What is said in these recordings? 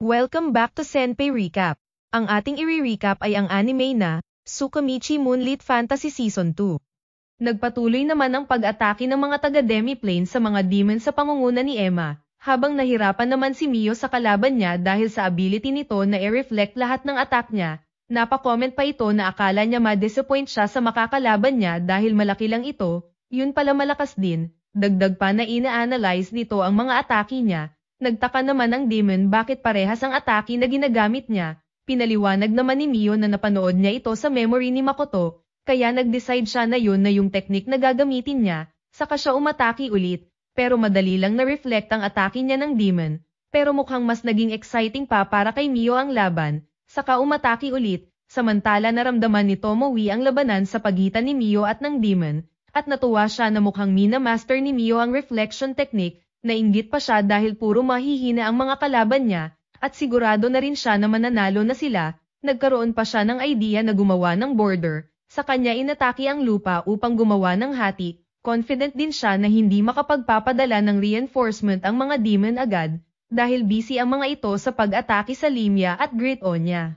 Welcome back to Senpai Recap. Ang ating i-recap ay ang anime na Tsukamichi Moonlit Fantasy Season 2. Nagpatuloy naman ang pag-atake ng mga taga-demiplane sa mga demon sa pangunguna ni Emma, habang nahirapan naman si Mio sa kalaban niya dahil sa ability nito na i-reflect lahat ng attack niya, Napa-comment pa ito na akala niya ma-disappoint siya sa makakalaban niya dahil malaki lang ito, yun pala malakas din, dagdag pa na ina-analyze nito ang mga atake niya, Nagtaka naman ang demon bakit parehas ang atake na ginagamit niya. Pinaliwanag naman ni Mio na napanood niya ito sa memory ni Makoto, kaya nag-decide siya na yun na yung teknik na gagamitin niya, saka siya umataki ulit, pero madali lang na-reflect ang atake niya ng demon. Pero mukhang mas naging exciting pa para kay Mio ang laban, saka umataki ulit, samantala naramdaman ni Tomowi ang labanan sa pagitan ni Mio at ng demon, at natuwa siya na mukhang mina-master ni Mio ang reflection technique Nainggit pa siya dahil puro mahihina ang mga kalaban niya, at sigurado na rin siya na mananalo na sila, nagkaroon pa siya ng idea na gumawa ng border, sa kanya inataki ang lupa upang gumawa ng hati, confident din siya na hindi makapagpapadala ng reinforcement ang mga demon agad, dahil busy ang mga ito sa pag-atake sa Limya at Great Onya.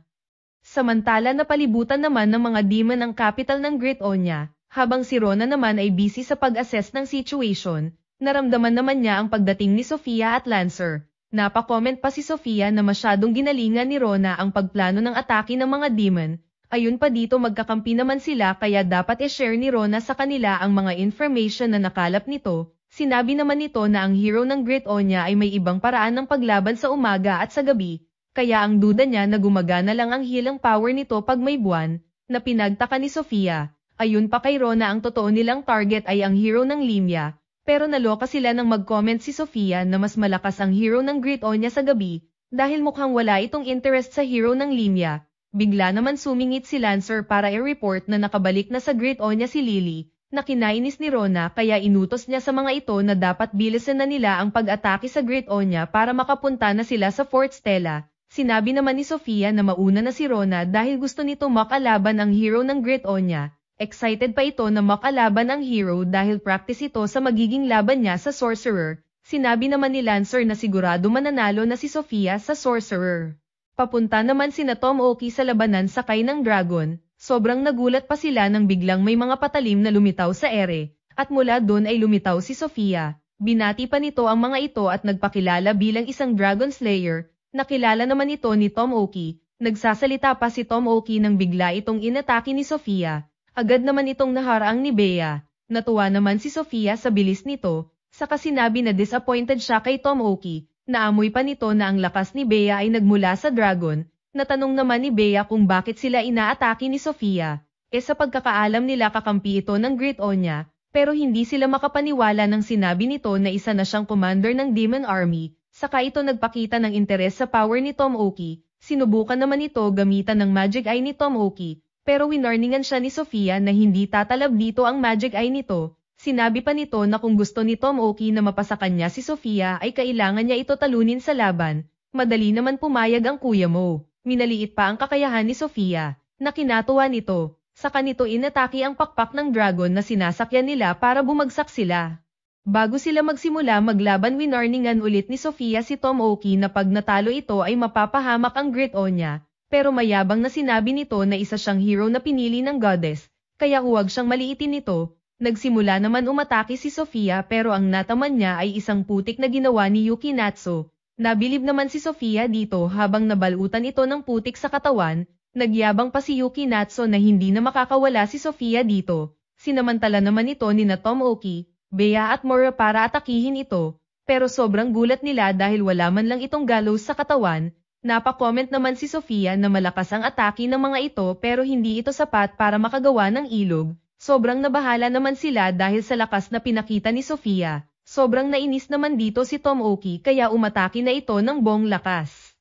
Samantala napalibutan naman ng mga demon ang capital ng Great Onya, habang si Rona naman ay busy sa pag-assess ng situation, Naramdaman naman niya ang pagdating ni Sofia at Lancer. Napakomment pa si Sofia na masyadong ginalingan ni Rona ang pagplano ng atake ng mga demon. Ayun pa dito magkakampi naman sila kaya dapat i share ni Rona sa kanila ang mga information na nakalap nito. Sinabi naman nito na ang hero ng Great Onya ay may ibang paraan ng paglaban sa umaga at sa gabi, kaya ang duda niya na gumagana lang ang hilang power nito pag may buwan, na pinagtaka ni Sofia. Ayun pa kay Rona ang totoo nilang target ay ang hero ng Limya, pero naloka sila nang mag-comment si Sofia na mas malakas ang hero ng Great Onya sa gabi, dahil mukhang wala itong interest sa hero ng Limya. Bigla naman sumingit si Lancer para i-report na nakabalik na sa Great Onya si Lily, na kinainis ni Rona kaya inutos niya sa mga ito na dapat bilisan na nila ang pag-atake sa Great Onya para makapunta na sila sa Fort Stella. Sinabi naman ni Sofia na mauna na si Rona dahil gusto nito makalaban ang hero ng Great Onya, Excited pa ito na makalaban ang hero dahil practice ito sa magiging laban niya sa Sorcerer. Sinabi naman ni Lancer na sigurado mananalo na si Sofia sa Sorcerer. Papunta naman si na Tom Oki sa labanan sakay ng Dragon. Sobrang nagulat pa sila nang biglang may mga patalim na lumitaw sa ere, at mula doon ay lumitaw si Sofia. Binati pa nito ang mga ito at nagpakilala bilang isang Dragon Slayer, nakilala naman ito ni Tom Oki. Nagsasalita pa si Tom Oki nang bigla itong inatake ni Sofia Agad naman itong naharaang ni Bea, natuwa naman si Sofia sa bilis nito, saka sinabi na disappointed siya kay Tom Oki, naamoy pa nito na ang lakas ni Bea ay nagmula sa dragon, natanong naman ni Bea kung bakit sila inaatake ni Sofia, e sa pagkakaalam nila kakampi ito ng Great Onya, pero hindi sila makapaniwala ng sinabi nito na isa na siyang commander ng Demon Army, saka ito nagpakita ng interes sa power ni Tom Oki, sinubukan naman ito gamitan ng magic eye ni Tom Oki, pero winarningan siya ni Sofia na hindi tatalab dito ang magic eye nito, sinabi pa nito na kung gusto ni Tom Oki na mapasa kanya si Sofia ay kailangan niya ito talunin sa laban, madali naman pumayag ang kuya mo. Minaliit pa ang kakayahan ni Sofia, na kinatuwa nito, Sa kanito inatake ang pakpak ng dragon na sinasakyan nila para bumagsak sila. Bago sila magsimula maglaban winarningan ulit ni Sofia si Tom Oki na pag natalo ito ay mapapahamak ang grit o niya, pero mayabang na sinabi nito na isa siyang hero na pinili ng goddess, kaya huwag siyang maliitin nito. Nagsimula naman umatake si Sofia pero ang nataman niya ay isang putik na ginawa ni Yuki Natsu. Nabilib naman si Sofia dito habang nabalutan ito ng putik sa katawan, nagyabang pa si Yuki Natsu na hindi na makakawala si Sofia dito. Sinamantala naman ito ni na Tom Oki, Bea at Mora para atakihin ito, pero sobrang gulat nila dahil wala man lang itong galos sa katawan, Napakomment naman si Sofia na malakas ang atake ng mga ito pero hindi ito sapat para makagawa ng ilog. Sobrang nabahala naman sila dahil sa lakas na pinakita ni Sofia. Sobrang nainis naman dito si Tom Oki kaya umatake na ito ng bong lakas.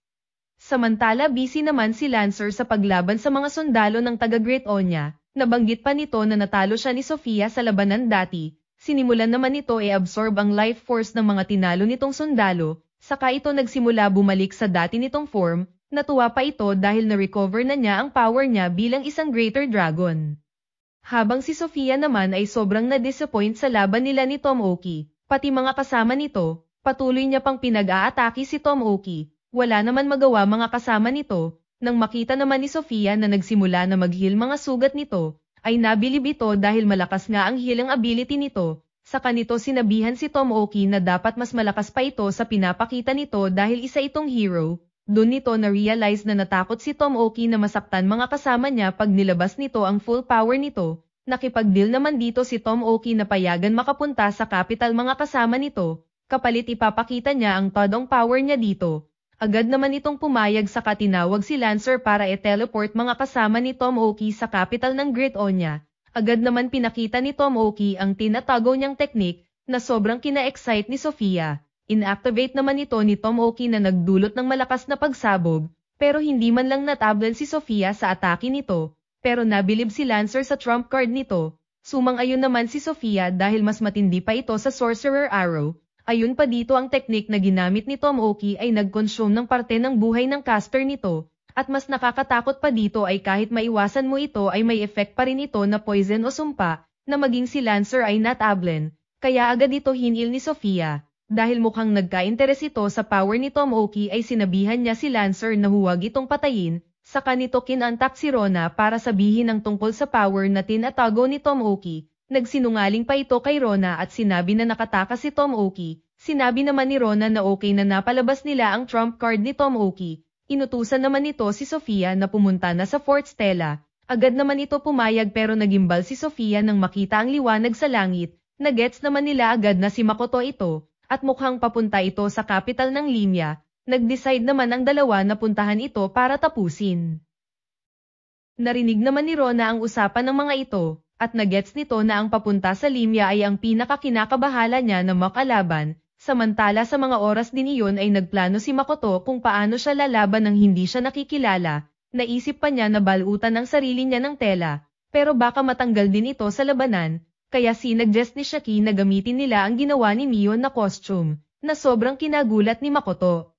Samantala busy naman si Lancer sa paglaban sa mga sundalo ng taga-Great Onya, nabanggit pa nito na natalo siya ni Sofia sa labanan dati, sinimulan naman nito e absorb ang life force ng mga tinalo nitong sundalo, Saka ito nagsimula bumalik sa dati nitong form, natuwa pa ito dahil na-recover na niya ang power niya bilang isang Greater Dragon. Habang si Sofia naman ay sobrang na-disappoint sa laban nila ni Tom Oki, pati mga kasama nito, patuloy niya pang pinag-aatake si Tom Oki, wala naman magawa mga kasama nito, nang makita naman ni Sofia na nagsimula na maghil mga sugat nito, ay nabilib ito dahil malakas nga ang healing ability nito, sa kanito sinabihan si Tom Oki na dapat mas malakas pa ito sa pinapakita nito dahil isa itong hero. Doon nito na-realize na natakot si Tom Oki na masaktan mga kasama niya pag nilabas nito ang full power nito. Nakipag-deal naman dito si Tom Oki na payagan makapunta sa capital mga kasama nito. Kapalit ipapakita niya ang todong power niya dito. Agad naman itong pumayag sa katinawag si Lancer para e-teleport mga kasama ni Tom Oki sa capital ng Great Onya. Agad naman pinakita ni Tomoki ang tinatago niyang teknik na sobrang kina-excite ni Sofia. Inactivate naman ito ni Tomoki na nagdulot ng malakas na pagsabog, pero hindi man lang natablan si Sofia sa atake nito, pero nabilib si Lancer sa trump card nito. Sumang-ayon naman si Sofia dahil mas matindi pa ito sa Sorcerer Arrow. Ayun pa dito ang teknik na ginamit ni Tomoki ay nag-consume ng parte ng buhay ng caster nito, at mas nakakatakot pa dito ay kahit maiwasan mo ito ay may effect pa rin ito na poison o sumpa, na maging si Lancer ay natablen, kaya agad ito hinil ni Sofia. Dahil mukhang nagka-interes ito sa power ni Tom Oki ay sinabihan niya si Lancer na huwag itong patayin, saka nito kinantak si Rona para sabihin ang tungkol sa power na tinatago ni Tom Oki. Nagsinungaling pa ito kay Rona at sinabi na nakataka si Tom Oki. Sinabi naman ni Rona na okay na napalabas nila ang trump card ni Tom Oki, Inutusan naman nito si Sofia na pumunta na sa Fort Stella, agad naman ito pumayag pero nagimbal si Sofia nang makita ang liwanag sa langit, nagets naman nila agad na si Makoto ito, at mukhang papunta ito sa capital ng linya, nag-decide naman ang dalawa na puntahan ito para tapusin. Narinig naman ni Rona ang usapan ng mga ito, at nagets nito na ang papunta sa Limya ay ang pinakakinakabahala niya na makalaban, Samantala sa mga oras din iyon ay nagplano si Makoto kung paano siya lalaban nang hindi siya nakikilala, naisip pa niya na balutan ang sarili niya ng tela, pero baka matanggal din ito sa labanan, kaya sinagdress ni Shaki na gamitin nila ang ginawa ni Mio na costume, na sobrang kinagulat ni Makoto.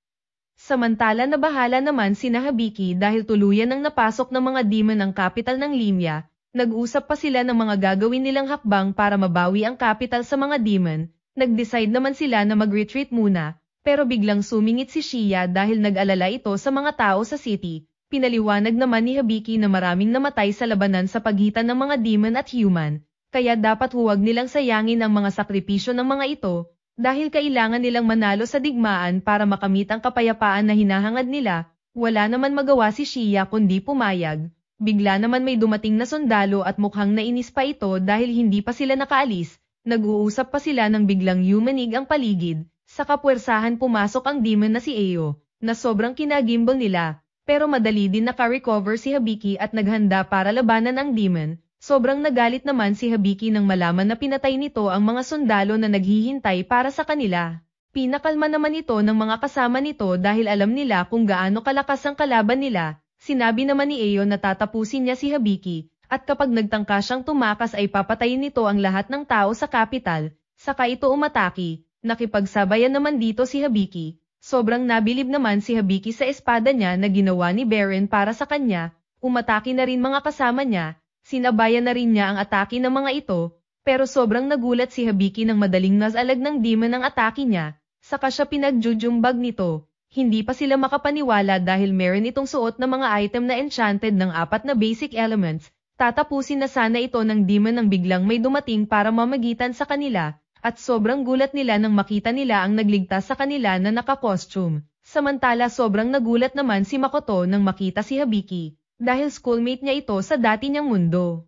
Samantala na bahala naman si Nahabiki dahil tuluyan ang napasok ng mga demon ang kapital ng Limya, nag-usap pa sila ng mga gagawin nilang hakbang para mabawi ang kapital sa mga demon, Nag-decide naman sila na mag-retreat muna, pero biglang sumingit si Shia dahil nag-alala ito sa mga tao sa city. Pinaliwanag naman ni Habiki na maraming namatay sa labanan sa pagitan ng mga demon at human, kaya dapat huwag nilang sayangin ang mga sakripisyo ng mga ito, dahil kailangan nilang manalo sa digmaan para makamit ang kapayapaan na hinahangad nila, wala naman magawa si Shia kundi pumayag. Bigla naman may dumating na sundalo at mukhang nainis pa ito dahil hindi pa sila nakaalis, Nag-uusap pa sila nang biglang yumanig ang paligid, sa kapwersahan pumasok ang demon na si Eo, na sobrang kinagimbal nila, pero madali din nakarecover si Habiki at naghanda para labanan ang demon, Sobrang nagalit naman si Habiki nang malaman na pinatay nito ang mga sundalo na naghihintay para sa kanila. Pinakalma naman ito ng mga kasama nito dahil alam nila kung gaano kalakas ang kalaban nila. Sinabi naman ni Ayo na tatapusin niya si Habiki, at kapag nagtangka siyang tumakas ay papatayin nito ang lahat ng tao sa kapital, saka ito umataki, nakipagsabayan naman dito si Habiki. Sobrang nabilib naman si Habiki sa espada niya na ginawa ni Beren para sa kanya, umataki na rin mga kasama niya, sinabayan na rin niya ang atake ng mga ito, pero sobrang nagulat si Habiki ng madaling nasalag ng demon ang atake niya, saka siya pinagjujumbag nito. Hindi pa sila makapaniwala dahil meron itong suot na mga item na enchanted ng apat na basic elements, Tatapusin na sana ito ng demon ng biglang may dumating para mamagitan sa kanila, at sobrang gulat nila nang makita nila ang nagligtas sa kanila na nakakostume. Samantala sobrang nagulat naman si Makoto nang makita si Habiki, dahil schoolmate niya ito sa dati niyang mundo.